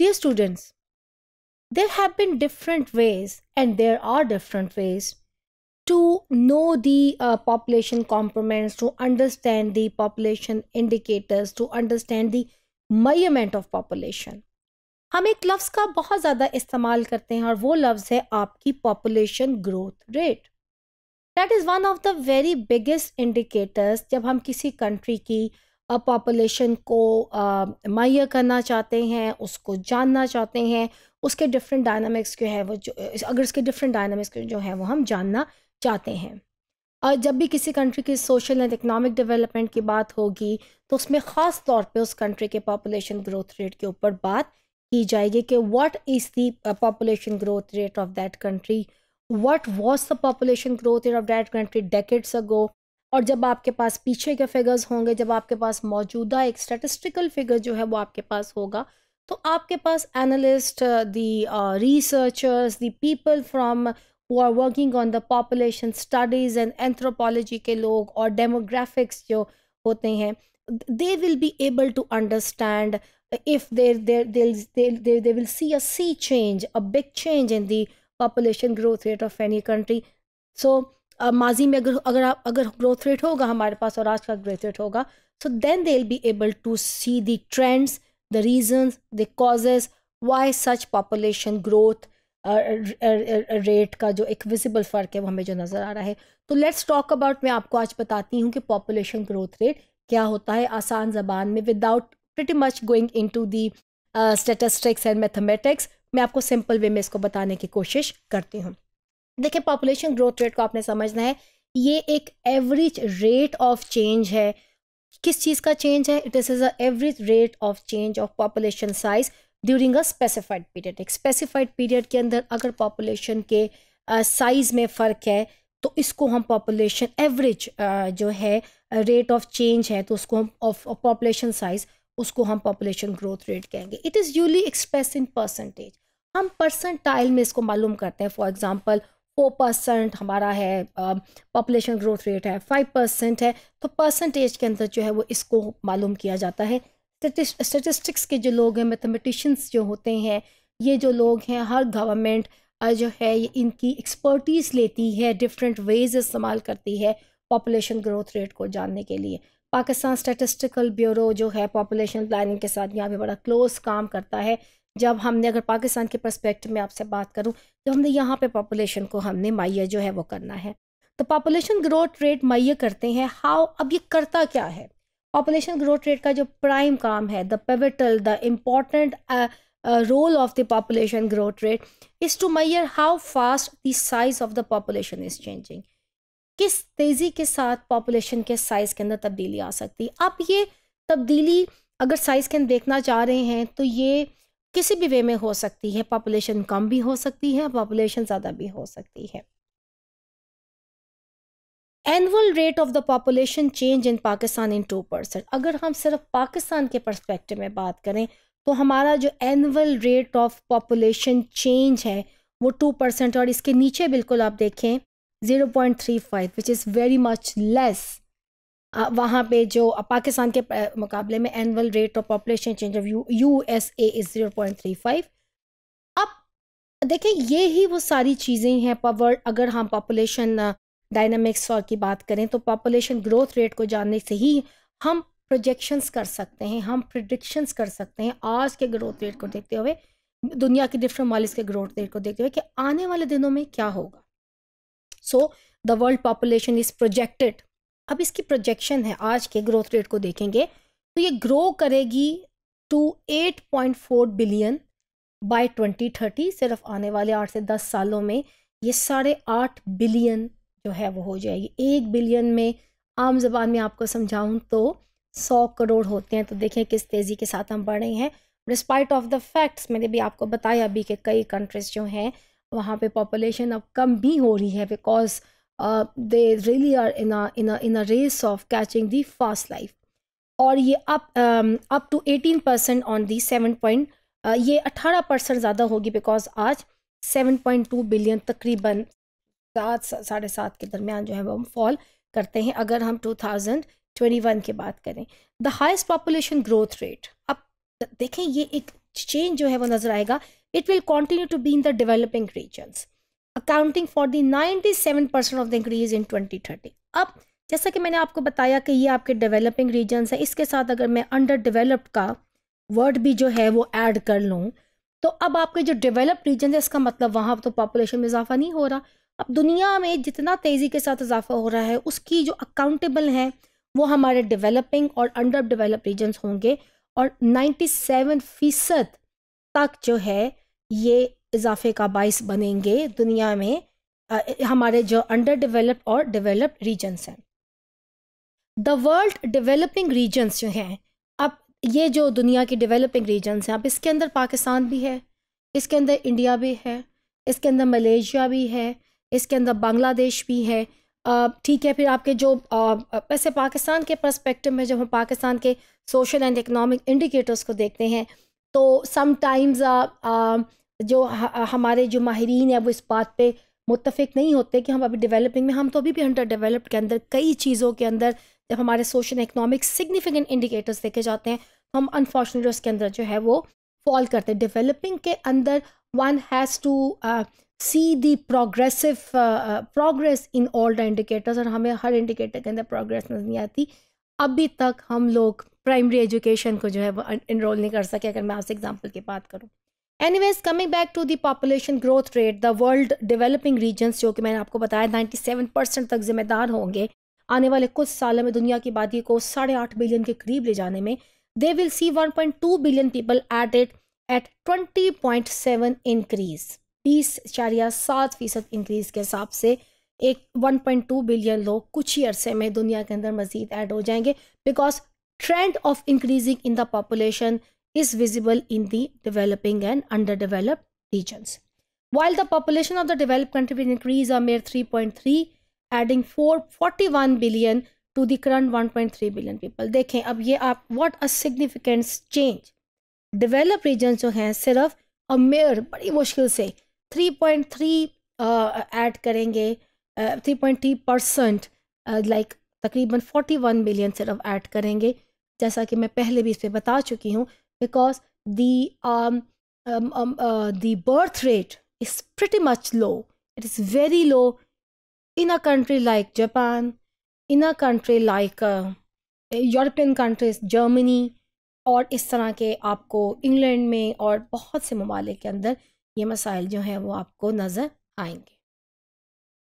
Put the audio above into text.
Dear students, there have been different ways, and there are different ways to know the uh, population components, to understand the population indicators, to understand the measurement of population. हम एक लफ्ज़ का बहुत ज़्यादा इस्तेमाल करते हैं और वो लफ्ज़ है आपकी population growth rate that is one of the very biggest indicators जब हम किसी कंट्री की अब पॉपुलेशन को मुहैया करना चाहते हैं उसको जानना चाहते हैं उसके डिफरेंट डायनामिक्स जो है वो जो अगर उसके डिफरेंट डायनामिक्स जो है वो हम जानना चाहते हैं और जब भी किसी कंट्री की सोशल एंड इकनॉमिक डेवलपमेंट की बात होगी तो उसमें ख़ास तौर पे उस कंट्री के पॉपुलेशन ग्रोथ रेट के ऊपर बात की जाएगी कि what is the population growth rate of that country what was the population growth rate of that country decades ago और जब आपके पास पीछे के फिगर्स होंगे जब आपके पास मौजूदा एक स्टेटिस्टिकल फिगर जो है वो आपके पास होगा तो आपके पास analyst the researchers the people from who are working on the population studies and anthropology के लोग और डेमोग्राफिक्स जो होते हैं they will be able to understand if there there they will see a see change sea change growth rate of any country so so माजी में अगर अगर आप अगर ग्रोथ रेट होगा हमारे पास और आज का ग्रोथ रेट होगा so then they will be able to see the trends the reason the causes why such population growth rate का जो एक विजिबल फ़र्क है वो हमें जो नज़र आ रहा है तो लेट्स टॉक अबाउट मैं आपको आज बताती हूँ कि पॉपुलेशन ग्रोथ रेट क्या होता है आसान जबान में without pretty much going into the statistics and mathematics मैं आपको सिंपल वे में इसको बताने की कोशिश करती हूँ देखिए पॉपुलेशन ग्रोथ रेट को आपने समझना है ये एक एवरेज रेट ऑफ चेंज है किस चीज़ का चेंज है it is a average rate of change of population size during a specified period एक स्पेसिफाइड पीरियड के अंदर अगर पॉपुलेशन के साइज़ uh, में फ़र्क है तो इसको हम पॉपुलेशन एवरेज uh, जो है रेट ऑफ चेंज है तो उसको हम ऑफ पॉपुलेशन साइज़ उसको हम पॉपुलेशन ग्रोथ रेट कहेंगे it is usually express in percentage हम परसेंटाइल में इसको मालूम करते हैं फॉर एग्ज़ाम्पल फोर परसेंट हमारा है पॉपुलेशन ग्रोथ रेट है फाइव परसेंट है तो परसेंटेज के अंदर जो है वो इसको मालूम किया जाता है स्टेटिस्टिक्स के जो लोग हैं मैथमेटिशन्स जो होते हैं ये जो लोग हैं हर गवर्नमेंट जो है ये इनकी एक्सपर्टीज़ लेती है डिफरेंट वेज इस्तेमाल करती है पॉपुलेशन ग्रोथ रेट को जानने के लिए पाकिस्तान स्टेटिस्टिकल ब्यूरो जो है पॉपुलेशन प्लानिंग के साथ यहाँ पे बड़ा क्लोज काम करता है जब हमने अगर पाकिस्तान के परस्पेक्टिव में आपसे बात करूं तो हमने यहाँ पे पॉपुलेशन को हमने मैया जो है वो करना है तो पॉपुलेशन ग्रोथ रेट मैया करते हैं हाउ अब ये करता क्या है पॉपुलेशन ग्रोथ रेट का जो प्राइम काम है the pivotal the important role of the population growth rate is to measure how fast the size of the population is changing किस तेज़ी के साथ पॉपुलेशन के साइज़ के अंदर तब्दीली आ सकती है अब ये तब्दीली अगर साइज़ के अंदर देखना चाह रहे हैं तो ये किसी भी वे में हो सकती है पॉपुलेशन कम भी हो सकती है पॉपुलेशन ज़्यादा भी हो सकती है annual rate of the population change in Pakistan in two percent अगर हम सिर्फ पाकिस्तान के परस्पेक्टिव में बात करें तो हमारा जो annual rate of population change है वो टू परसेंट और इसके नीचे बिल्कुल आप देखें zero point three five which is very much less वहाँ पे जो पाकिस्तान के मुकाबले में annual rate of population change of U U S A is zero point three five अब देखें ये ही वो सारी चीज़ें हैं पावर अगर हम पॉपुलेशन डायनामिक्स और की बात करें तो पॉपुलेशन ग्रोथ रेट को जानने से ही हम प्रोजेक्शंस कर सकते हैं हम प्रडिक्शंस कर सकते हैं आज के ग्रोथ रेट को देखते हुए दुनिया के डिफरेंट मॉलिस के ग्रोथ रेट को देखते हुए कि आने वाले दिनों में क्या होगा so the world population is projected अब इसकी प्रोजेक्शन है आज के ग्रोथ रेट को देखेंगे तो ये ग्रो करेगी टू 8.4 बिलियन बाय 2030 सिर्फ आने वाले आठ से दस सालों में ये साढ़े आठ बिलियन जो है वो हो जाएगी एक बिलियन में आम जबान में आपको समझाऊँ तो सौ करोड़ होते हैं तो देखें किस तेज़ी के साथ हम बढ़ रहे हैं डिस्पाइट ऑफ द फैक्ट्स मैंने भी आपको बताया अभी कि कई कंट्रीज़ जो हैं वहाँ पे पॉपुलेशन अब कम भी हो रही है because they really are in in in a race of catching the fast life और ये up up to eighteen percent on the seven point ये अट्ठारह परसेंट ज़्यादा होगी बिकॉज आज सेवन पॉइंट टू बिलियन तकरीबन सात साढ़े सात के दरमियान जो है वो हम फॉल करते हैं अगर हम टू थाउजेंड ट्वेंटी वन की बात करें the highest population growth rate अब देखें ये एक चेंज जो है वो नज़र आएगा it will continue to be in the developing regions accounting for the 97 percent of the increase in 2030 अब जैसा कि मैंने आपको बताया कि ये आपके डेवलपिंग रीजन्स है इसके साथ अगर मैं अंडर डेवलप्ड का वर्ड भी जो है वो ऐड कर लूँ तो अब आपके जो डेवलप्ड रीजन है इसका मतलब वहाँ तो पॉपुलेशन में इजाफा नहीं हो रहा अब दुनिया में जितना तेज़ी के साथ इजाफा हो रहा है उसकी जो अकाउंटेबल हैं वो हमारे डेवलपिंग और अंडर डेवलप रीजन्स होंगे और 97 फ़ीसद तक जो है ये इजाफे का बायस बनेंगे दुनिया में आ, हमारे जो अंडर डेवलप्ड और डेवलप्ड रीजन्स हैं द वर्ल्ड डेवलपिंग रीजन्स जो हैं अब ये जो दुनिया के डेवलपिंग रीजन्स हैं अब इसके अंदर पाकिस्तान भी है इसके अंदर इंडिया भी है इसके अंदर मलेशिया भी है इसके अंदर बांग्लादेश भी है ठीक है फिर आपके जो वैसे पाकिस्तान के परस्पेक्टिव में जब हम पाकिस्तान के सोशल एंड इकोनॉमिक इंडिकेटर्स को देखते हैं तो समाइम्स uh, uh, जो uh, हमारे जो माहरीन है वो इस बात पे मुतफिक नहीं होते कि हम अभी डेवलपिंग में हम तो अभी भी अंडर डेवलप्ड के अंदर कई चीज़ों के अंदर जब हमारे सोशल इकनॉमिक सिग्निफिकेंट इंडिकेटर्स देखे जाते हैं तो हम अनफॉर्चुनेटली उसके अंदर जो है वो फॉल करते हैं डेवलपिंग के अंदर one has to see the progressive progress in all the indicators और हमें हर इंडिकेटर के अंदर प्रोग्रेस नजर नहीं आती अभी तक हम लोग प्राइमरी एजुकेशन को जो है वो इनरोल नहीं कर सके अगर मैं आपसे एग्जाम्पल की बात करूँ was coming back to the population growth rate the world developing regions जो कि मैंने आपको बताया नाइन्टी सेवन परसेंट तक जिम्मेदार होंगे आने वाले कुछ सालों में दुनिया की आबादी को साढ़े आठ बिलियन के करीब ले जाने में they will see one point two billion people eight eight eight seven increase बीस या सात फीसद इंक्रीज के हिसाब से एक 1.2 बिलियन लोग कुछ ही अरसे में दुनिया के अंदर मज़ीद ऐड हो जाएंगे because trend of increasing in the population is visible in the developing and under develop region while the population of the develop country will increase or more 3.3 point three adding four forty one billion to the current one point three billion people देखें अब ये आप what a significance change develop region जो हैं सिर्फ अ बड़ी मुश्किल से थ्री पॉइंट थ्री एड करेंगे three point three percent like तकरीबन फोर्टी वन मिलियन सिर्फ ऐड करेंगे जैसा कि मैं पहले भी इस पर बता चुकी हूँ because the the birth rate is pretty much low it is very low in a country like Japan in a country like European countries Germany और इस तरह के आपको इंग्लैंड में और बहुत से ममालिक के अंदर ये मसाइल जो हैं वो आपको नज़र आएंगे